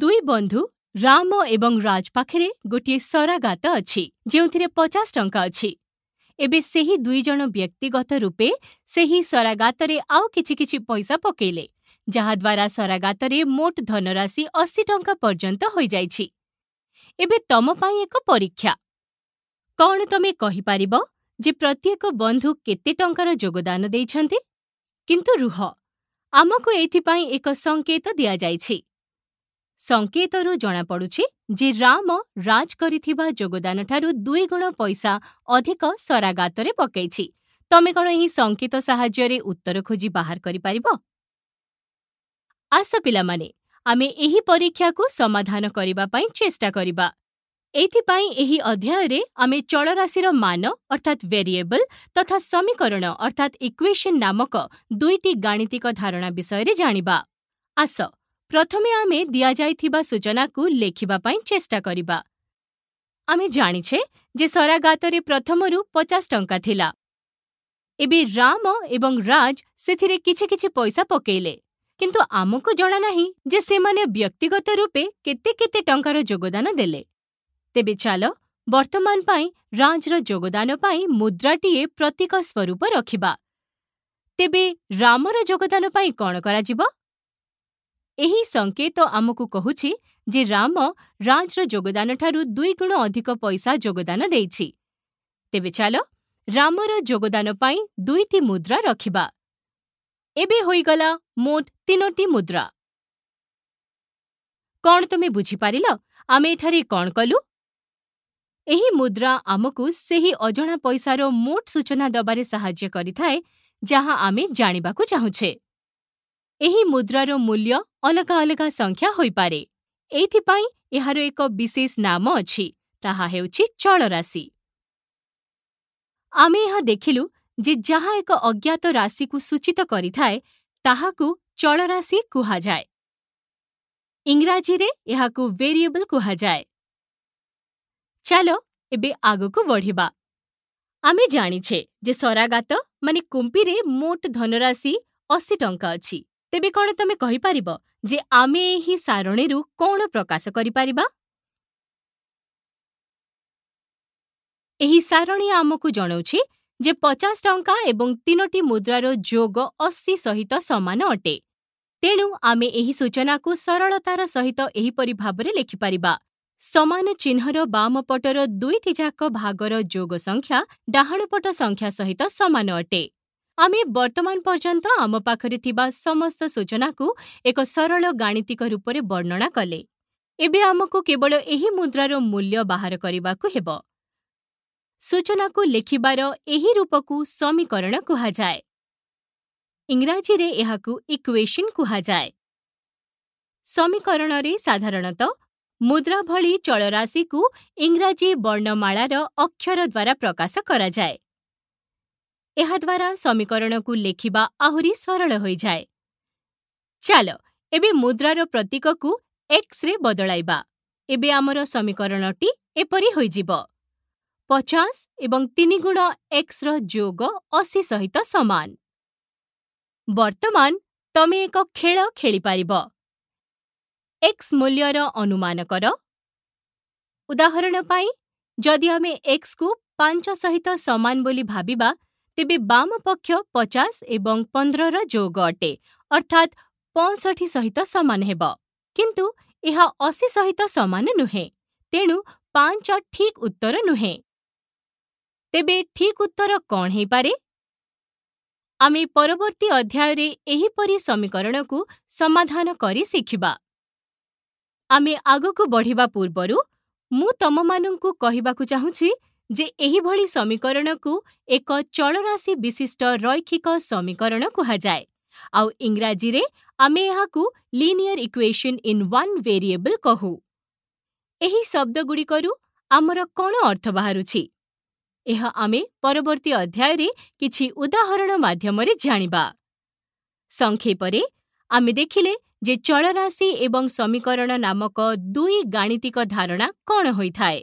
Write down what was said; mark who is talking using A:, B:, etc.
A: ଦୁଇ ବନ୍ଧୁ ରାମ ଏବଂ ରାଜ ପାଖରେ ଗୋଟିଏ ସରାଗାତ ଅଛି ଯେଉଁଥିରେ ପଚାଶ ଟଙ୍କା ଅଛି ଏବେ ସେହି ଦୁଇଜଣ ବ୍ୟକ୍ତିଗତ ରୂପେ ସେହି ସରାଗାତରେ ଆଉ କିଛି କିଛି ପଇସା ପକେଇଲେ ଯାହାଦ୍ୱାରା ସରାଗାତରେ ମୋଟ ଧନରାଶି ଅଶୀ ଟଙ୍କା ପର୍ଯ୍ୟନ୍ତ ହୋଇଯାଇଛି ଏବେ ତମ ପାଇଁ ଏକ ପରୀକ୍ଷା କ'ଣ ତମେ କହିପାରିବ ଯେ ପ୍ରତ୍ୟେକ ବନ୍ଧୁ କେତେ ଟଙ୍କାର ଯୋଗଦାନ ଦେଇଛନ୍ତି କିନ୍ତୁ ରୁହ ଆମକୁ ଏଥିପାଇଁ ଏକ ସଙ୍କେତ ଦିଆଯାଇଛି ସଙ୍କେତରୁ ଜଣାପଡ଼ୁଛି ଯେ ରାମ ରାଜ କରିଥିବା ଯୋଗଦାନଠାରୁ ଦୁଇଗୁଣ ପଇସା ଅଧିକ ସରାଗାତରେ ପକାଇଛି ତମେ କ'ଣ ଏହି ସଙ୍କେତ ସାହାଯ୍ୟରେ ଉତ୍ତର ଖୋଜି ବାହାର କରିପାରିବ ଆସ ପିଲାମାନେ ଆମେ ଏହି ପରୀକ୍ଷାକୁ ସମାଧାନ କରିବା ପାଇଁ ଚେଷ୍ଟା କରିବା ଏଥିପାଇଁ ଏହି ଅଧ୍ୟାୟରେ ଆମେ ଚଳରାଶିର ମାନ ଅର୍ଥାତ୍ ଭେରିଏବଲ୍ ତଥା ସମୀକରଣ ଅର୍ଥାତ୍ ଇକ୍ୱେସନ୍ ନାମକ ଦୁଇଟି ଗାଣିତିକ ଧାରଣା ବିଷୟରେ ଜାଣିବା ଆସ ପ୍ରଥମେ ଆମେ ଦିଆଯାଇଥିବା ସୂଚନାକୁ ଲେଖିବା ପାଇଁ ଚେଷ୍ଟା କରିବା ଆମେ ଜାଣିଛେ ଯେ ସରାଗାତରେ ପ୍ରଥମରୁ ପଚାଶ ଟଙ୍କା ଥିଲା ଏବେ ରାମ ଏବଂ ରାଜ ସେଥିରେ କିଛି କିଛି ପଇସା ପକେଇଲେ କିନ୍ତୁ ଆମକୁ ଜଣାନାହିଁ ଯେ ସେମାନେ ବ୍ୟକ୍ତିଗତ ରୂପେ କେତେ କେତେ ଟଙ୍କାର ଯୋଗଦାନ ଦେଲେ ତେବେ ଚାଲ ବର୍ତ୍ତମାନ ପାଇଁ ରାଜର ଯୋଗଦାନ ପାଇଁ ମୁଦ୍ରାଟିଏ ପ୍ରତୀକ ସ୍ୱରୂପ ରଖିବା ତେବେ ରାମର ଯୋଗଦାନ ପାଇଁ କ'ଣ କରାଯିବ ଏହି ସଙ୍କେତ ଆମକୁ କହୁଛି ଯେ ରାମ ରାଜର ଯୋଗଦାନଠାରୁ ଦୁଇ ଗୁଣ ଅଧିକ ପଇସା ଯୋଗଦାନ ଦେଇଛି ତେବେ ଚାଲ ରାମର ଯୋଗଦାନ ପାଇଁ ଦୁଇଟି ମୁଦ୍ରା ରଖିବା ଏବେ ହୋଇଗଲା ମୋଟ ତିନୋଟି ମୁଦ୍ରା କ'ଣ ତୁମେ ବୁଝିପାରିଲ ଆମେ ଏଠାରେ କ'ଣ କଲୁ ଏହି ମୁଦ୍ରା ଆମକୁ ସେହି ଅଜଣା ପଇସାର ମୋଟ ସୂଚନା ଦେବାରେ ସାହାଯ୍ୟ କରିଥାଏ ଯାହା ଆମେ ଜାଣିବାକୁ ଚାହୁଁଛେ ଏହି ମୁଦ୍ରାର ମୂଲ୍ୟ ଅଲଗା ଅଲଗା ସଂଖ୍ୟା ହୋଇପାରେ ଏଇଥିପାଇଁ ଏହାର ଏକ ବିଶେଷ ନାମ ଅଛି ତାହା ହେଉଛି ଚଳରାଶି ଆମେ ଏହା ଦେଖିଲୁ ଯେ ଯାହା ଏକ ଅଜ୍ଞାତ ରାଶିକୁ ସୂଚିତ କରିଥାଏ ତାହାକୁ ଚଳରାଶି କୁହାଯାଏ ଇଂରାଜୀରେ ଏହାକୁ ଭେରିଏବଲ୍ କୁହାଯାଏ ଚାଲ ଏବେ ଆଗକୁ ବଢ଼ିବା ଆମେ ଜାଣିଛେ ଯେ ସରାଗାତ ମାନେ କୁମ୍ପିରେ ମୋଟ ଧନରାଶି ଅଶୀ ଟଙ୍କା ଅଛି ତେବେ କ'ଣ ତମେ କହିପାରିବ ଯେ ଆମେ ଏହି ସାରଣୀରୁ କ'ଣ ପ୍ରକାଶ କରିପାରିବା ଏହି ସାରଣୀ ଆମକୁ ଜଣାଉଛି ଯେ ପଚାଶ ଟଙ୍କା ଏବଂ ତିନୋଟି ମୁଦ୍ରାର ଯୋଗ ଅଶୀ ସହିତ ସମାନ ଅଟେ ତେଣୁ ଆମେ ଏହି ସୂଚନାକୁ ସରଳତାର ସହିତ ଏହିପରି ଭାବରେ ଲେଖିପାରିବା ସମାନ ଚିହ୍ନର ବାମପଟର ଦୁଇଟିଯାକ ଭାଗର ଯୋଗ ସଂଖ୍ୟା ଡାହାଣପଟ ସଂଖ୍ୟା ସହିତ ସମାନ ଅଟେ ଆମେ ବର୍ତ୍ତମାନ ପର୍ଯ୍ୟନ୍ତ ଆମ ପାଖରେ ଥିବା ସମସ୍ତ ସୂଚନାକୁ ଏକ ସରଳ ଗାଣିତିକ ରୂପରେ ବର୍ଣ୍ଣନା କଲେ ଏବେ ଆମକୁ କେବଳ ଏହି ମୁଦ୍ରାର ମୂଲ୍ୟ ବାହାର କରିବାକୁ ହେବ ସୂଚନାକୁ ଲେଖିବାର ଏହି ରୂପକୁ ସମୀକରଣ କୁହାଯାଏ ଇଂରାଜୀରେ ଏହାକୁ ଇକ୍ୱେସିନ୍ କୁହାଯାଏ ସମୀକରଣରେ ସାଧାରଣତଃ ମୁଦ୍ରା ଭଳି ଚଳରାଶିକୁ ଇଂରାଜୀ ବର୍ଣ୍ଣମାଳାର ଅକ୍ଷର ଦ୍ୱାରା ପ୍ରକାଶ କରାଯାଏ ଏହାଦ୍ୱାରା ସମୀକରଣକୁ ଲେଖିବା ଆହୁରି ସରଳ ହୋଇଯାଏ ଚାଲ ଏବେ ମୁଦ୍ରାର ପ୍ରତୀକକୁ ଏକ୍ସରେ ବଦଳାଇବା ଏବେ ଆମର ସମୀକରଣଟି ଏପରି ହୋଇଯିବ ପଚାଶ ଏବଂ ତିନିଗୁଣ ଏକ୍ସର ଯୋଗ ଅଶି ସହିତ ସମାନ ବର୍ତ୍ତମାନ ତମେ ଏକ ଖେଳ ଖେଳିପାରିବ ଏକ୍ସ ମୂଲ୍ୟର ଅନୁମାନ କର ଉଦାହରଣ ପାଇଁ ଯଦି ଆମେ ଏକ୍ସକୁ ପାଞ୍ଚ ସହିତ ସମାନ ବୋଲି ଭାବିବା ତେବେ ବାମପକ୍ଷ ପଚାଶ ଏବଂ ପନ୍ଦରର ଯୋଗ ଅଟେ ଅର୍ଥାତ୍ ପଞ୍ଚଷଠି ସହିତ ସମାନ ହେବ କିନ୍ତୁ ଏହା ଅଶି ସହିତ ସମାନ ନୁହେଁ ତେଣୁ ପାଞ୍ଚ ଠିକ୍ ଉତ୍ତର ନୁହେଁ ତେବେ ଠିକ୍ ଉତ୍ତର କ'ଣ ହେଇପାରେ ଆମେ ପରବର୍ତ୍ତୀ ଅଧ୍ୟାୟରେ ଏହିପରି ସମୀକରଣକୁ ସମାଧାନ କରି ଶିଖିବା ଆମେ ଆଗକୁ ବଢ଼ିବା ପୂର୍ବରୁ ମୁଁ ତମମାନଙ୍କୁ କହିବାକୁ ଚାହୁଁଛି ଯେ ଏହିଭଳି ସମୀକରଣକୁ ଏକ ଚଳରାଶି ବିଶିଷ୍ଟ ରୈକ୍ଷିକ ସମୀକରଣ କୁହାଯାଏ ଆଉ ଇଂରାଜୀରେ ଆମେ ଏହାକୁ linear equation in one variable କହୁ ଏହି ଶବ୍ଦଗୁଡ଼ିକରୁ ଆମର କ'ଣ ଅର୍ଥ ବାହାରୁଛି ଏହା ଆମେ ପରବର୍ତ୍ତୀ ଅଧ୍ୟାୟରେ କିଛି ଉଦାହରଣ ମାଧ୍ୟମରେ ଜାଣିବା ସଂକ୍ଷେପରେ ଆମେ ଦେଖିଲେ ଯେ ଚଳରାଶି ଏବଂ ସମୀକରଣ ନାମକ ଦୁଇ ଗାଣିତିକ ଧାରଣା କ'ଣ ହୋଇଥାଏ